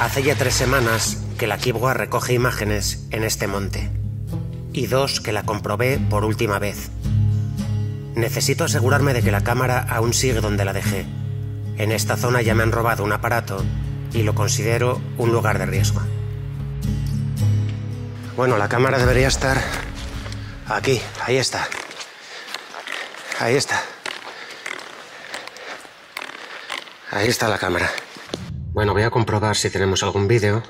Hace ya tres semanas que la Kibwa recoge imágenes en este monte. Y dos que la comprobé por última vez. Necesito asegurarme de que la cámara aún sigue donde la dejé. En esta zona ya me han robado un aparato y lo considero un lugar de riesgo. Bueno, la cámara debería estar aquí, ahí está. Ahí está. Ahí está la cámara. Bueno, voy a comprobar si tenemos algún vídeo.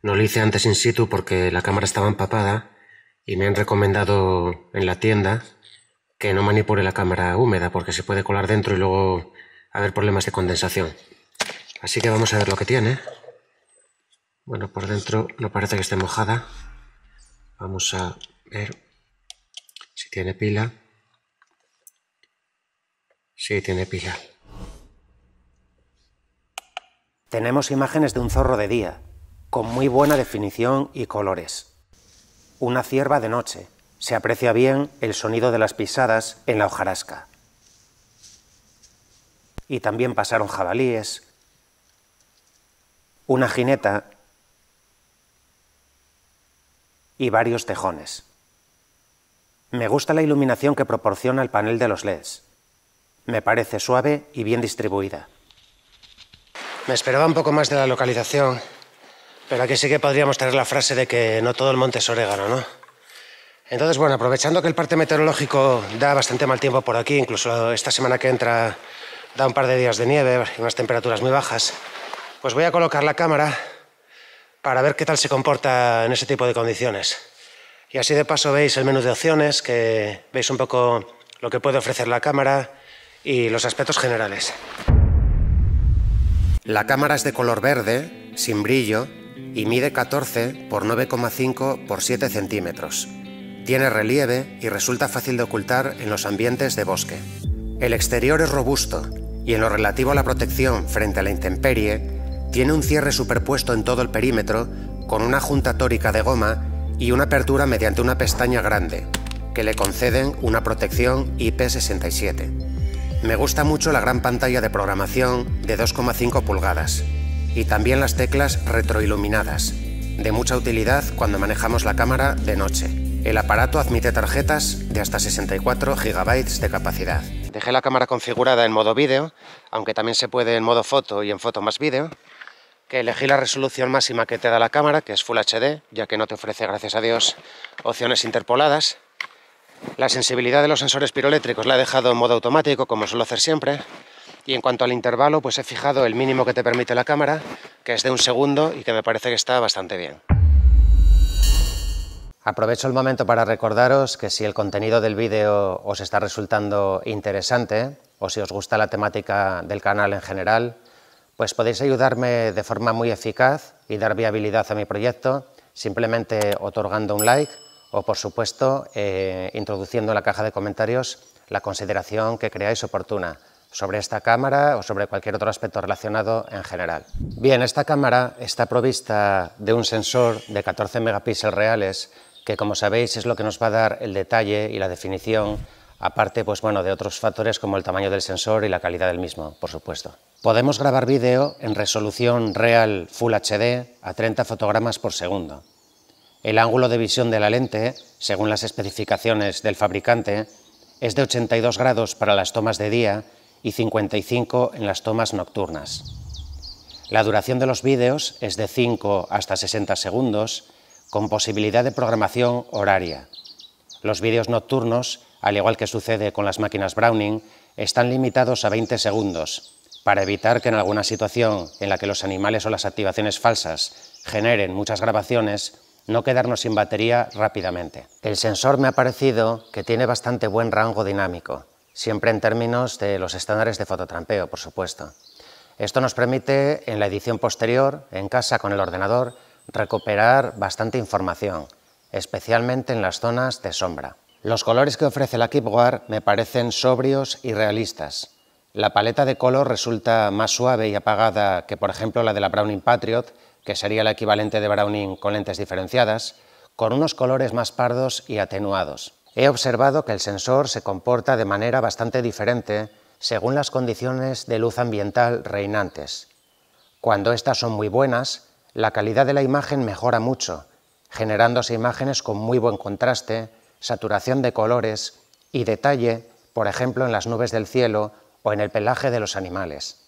No lo hice antes in situ porque la cámara estaba empapada y me han recomendado en la tienda que no manipule la cámara húmeda porque se puede colar dentro y luego haber problemas de condensación. Así que vamos a ver lo que tiene. Bueno, por dentro no parece que esté mojada. Vamos a ver si tiene pila. Sí, tiene pila. Tenemos imágenes de un zorro de día, con muy buena definición y colores. Una cierva de noche. Se aprecia bien el sonido de las pisadas en la hojarasca. Y también pasaron jabalíes, una jineta y varios tejones. Me gusta la iluminación que proporciona el panel de los LEDs. Me parece suave y bien distribuida. Me esperaba un poco más de la localización, pero aquí sí que podríamos tener la frase de que no todo el monte es orégano, ¿no? Entonces, bueno, aprovechando que el parte meteorológico da bastante mal tiempo por aquí, incluso esta semana que entra da un par de días de nieve y unas temperaturas muy bajas, pues voy a colocar la cámara para ver qué tal se comporta en ese tipo de condiciones. Y así de paso veis el menú de opciones, que veis un poco lo que puede ofrecer la cámara y los aspectos generales. La cámara es de color verde, sin brillo, y mide 14 por 9,5 por 7 centímetros. Tiene relieve y resulta fácil de ocultar en los ambientes de bosque. El exterior es robusto y en lo relativo a la protección frente a la intemperie, tiene un cierre superpuesto en todo el perímetro con una junta tórica de goma y una apertura mediante una pestaña grande, que le conceden una protección IP67. Me gusta mucho la gran pantalla de programación de 2,5 pulgadas y también las teclas retroiluminadas, de mucha utilidad cuando manejamos la cámara de noche. El aparato admite tarjetas de hasta 64 GB de capacidad. Dejé la cámara configurada en modo vídeo, aunque también se puede en modo foto y en foto más vídeo, que elegí la resolución máxima que te da la cámara, que es Full HD, ya que no te ofrece, gracias a Dios, opciones interpoladas. La sensibilidad de los sensores piroeléctricos la he dejado en modo automático, como suelo hacer siempre. Y en cuanto al intervalo, pues he fijado el mínimo que te permite la cámara, que es de un segundo y que me parece que está bastante bien. Aprovecho el momento para recordaros que si el contenido del vídeo os está resultando interesante o si os gusta la temática del canal en general, pues podéis ayudarme de forma muy eficaz y dar viabilidad a mi proyecto simplemente otorgando un like o, por supuesto, eh, introduciendo en la caja de comentarios la consideración que creáis oportuna sobre esta cámara o sobre cualquier otro aspecto relacionado en general. Bien, esta cámara está provista de un sensor de 14 megapíxeles reales que, como sabéis, es lo que nos va a dar el detalle y la definición aparte pues, bueno, de otros factores como el tamaño del sensor y la calidad del mismo, por supuesto. Podemos grabar vídeo en resolución real Full HD a 30 fotogramas por segundo. El ángulo de visión de la lente, según las especificaciones del fabricante, es de 82 grados para las tomas de día y 55 en las tomas nocturnas. La duración de los vídeos es de 5 hasta 60 segundos, con posibilidad de programación horaria. Los vídeos nocturnos, al igual que sucede con las máquinas Browning, están limitados a 20 segundos, para evitar que en alguna situación en la que los animales o las activaciones falsas generen muchas grabaciones, no quedarnos sin batería rápidamente. El sensor me ha parecido que tiene bastante buen rango dinámico, siempre en términos de los estándares de fototrampeo, por supuesto. Esto nos permite, en la edición posterior, en casa con el ordenador, recuperar bastante información, especialmente en las zonas de sombra. Los colores que ofrece la Keepguard me parecen sobrios y realistas. La paleta de color resulta más suave y apagada que, por ejemplo, la de la Browning Patriot, que sería el equivalente de Browning con lentes diferenciadas, con unos colores más pardos y atenuados. He observado que el sensor se comporta de manera bastante diferente según las condiciones de luz ambiental reinantes. Cuando estas son muy buenas, la calidad de la imagen mejora mucho, generándose imágenes con muy buen contraste, saturación de colores y detalle, por ejemplo en las nubes del cielo o en el pelaje de los animales.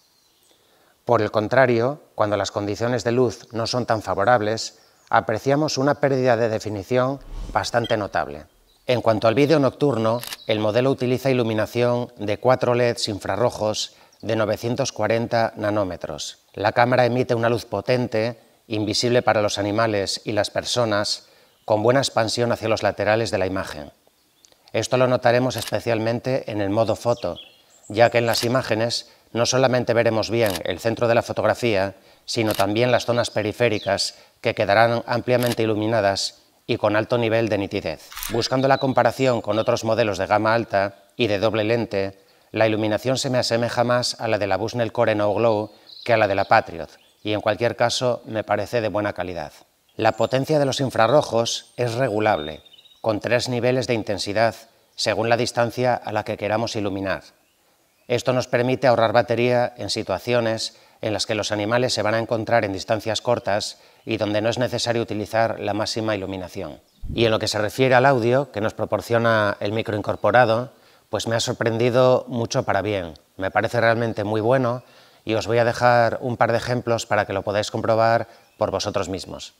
Por el contrario, cuando las condiciones de luz no son tan favorables, apreciamos una pérdida de definición bastante notable. En cuanto al vídeo nocturno, el modelo utiliza iluminación de cuatro LEDs infrarrojos de 940 nanómetros. La cámara emite una luz potente, invisible para los animales y las personas, con buena expansión hacia los laterales de la imagen. Esto lo notaremos especialmente en el modo foto, ya que en las imágenes no solamente veremos bien el centro de la fotografía, sino también las zonas periféricas que quedarán ampliamente iluminadas y con alto nivel de nitidez. Buscando la comparación con otros modelos de gama alta y de doble lente, la iluminación se me asemeja más a la de la Bushnell Core No Glow que a la de la Patriot, y en cualquier caso me parece de buena calidad. La potencia de los infrarrojos es regulable, con tres niveles de intensidad según la distancia a la que queramos iluminar. Esto nos permite ahorrar batería en situaciones en las que los animales se van a encontrar en distancias cortas y donde no es necesario utilizar la máxima iluminación. Y en lo que se refiere al audio que nos proporciona el micro incorporado, pues me ha sorprendido mucho para bien. Me parece realmente muy bueno y os voy a dejar un par de ejemplos para que lo podáis comprobar por vosotros mismos.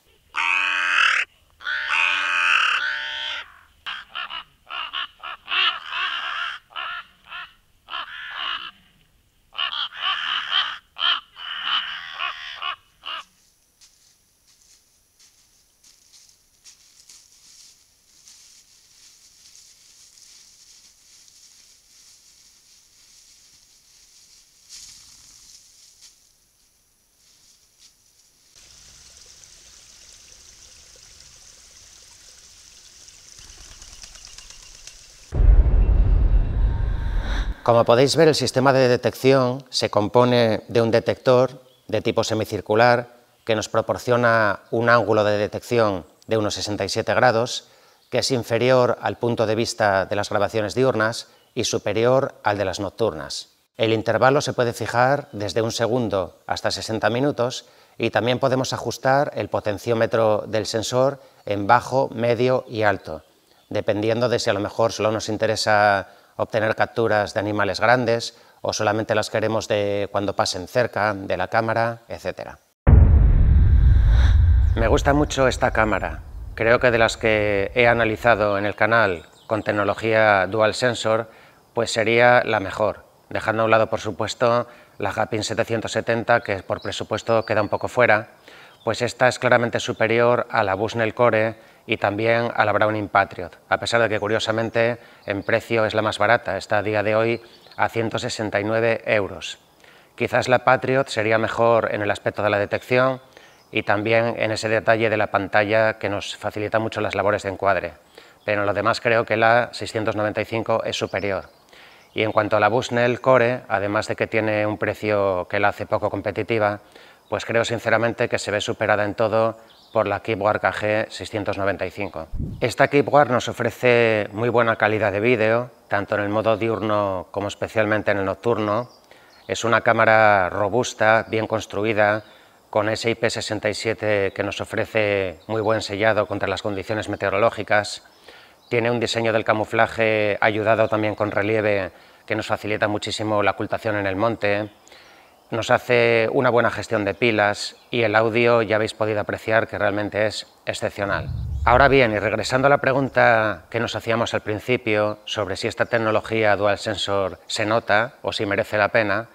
Como podéis ver, el sistema de detección se compone de un detector de tipo semicircular que nos proporciona un ángulo de detección de unos 67 grados, que es inferior al punto de vista de las grabaciones diurnas y superior al de las nocturnas. El intervalo se puede fijar desde un segundo hasta 60 minutos y también podemos ajustar el potenciómetro del sensor en bajo, medio y alto, dependiendo de si a lo mejor solo nos interesa obtener capturas de animales grandes o solamente las queremos de cuando pasen cerca de la cámara, etcétera. Me gusta mucho esta cámara. Creo que de las que he analizado en el canal con tecnología dual sensor, pues sería la mejor, dejando a un lado por supuesto la Japin 770 que por presupuesto queda un poco fuera, pues esta es claramente superior a la Bushnell Core y también a la Browning Patriot, a pesar de que curiosamente en precio es la más barata, está a día de hoy a 169 euros. Quizás la Patriot sería mejor en el aspecto de la detección y también en ese detalle de la pantalla que nos facilita mucho las labores de encuadre, pero en lo demás creo que la 695 es superior. Y en cuanto a la Busnell Core, además de que tiene un precio que la hace poco competitiva, pues creo sinceramente que se ve superada en todo por la Keyboard KG 695. Esta Keyboard nos ofrece muy buena calidad de vídeo, tanto en el modo diurno como especialmente en el nocturno. Es una cámara robusta, bien construida, con ese 67 que nos ofrece muy buen sellado contra las condiciones meteorológicas. Tiene un diseño del camuflaje ayudado también con relieve que nos facilita muchísimo la ocultación en el monte nos hace una buena gestión de pilas y el audio ya habéis podido apreciar que realmente es excepcional. Ahora bien, y regresando a la pregunta que nos hacíamos al principio sobre si esta tecnología dual sensor se nota o si merece la pena,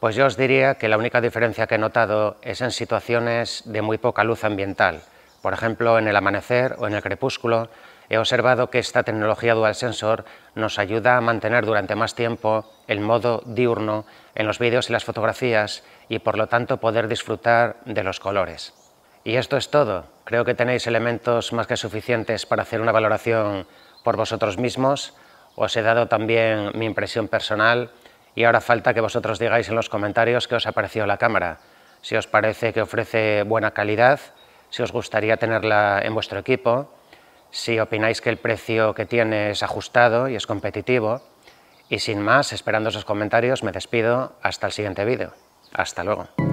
pues yo os diría que la única diferencia que he notado es en situaciones de muy poca luz ambiental, por ejemplo en el amanecer o en el crepúsculo, he observado que esta tecnología dual sensor nos ayuda a mantener durante más tiempo el modo diurno en los vídeos y las fotografías y por lo tanto poder disfrutar de los colores. Y esto es todo. Creo que tenéis elementos más que suficientes para hacer una valoración por vosotros mismos. Os he dado también mi impresión personal y ahora falta que vosotros digáis en los comentarios qué os ha parecido la cámara, si os parece que ofrece buena calidad, si os gustaría tenerla en vuestro equipo si opináis que el precio que tiene es ajustado y es competitivo. Y sin más, esperando sus comentarios, me despido hasta el siguiente vídeo. Hasta luego.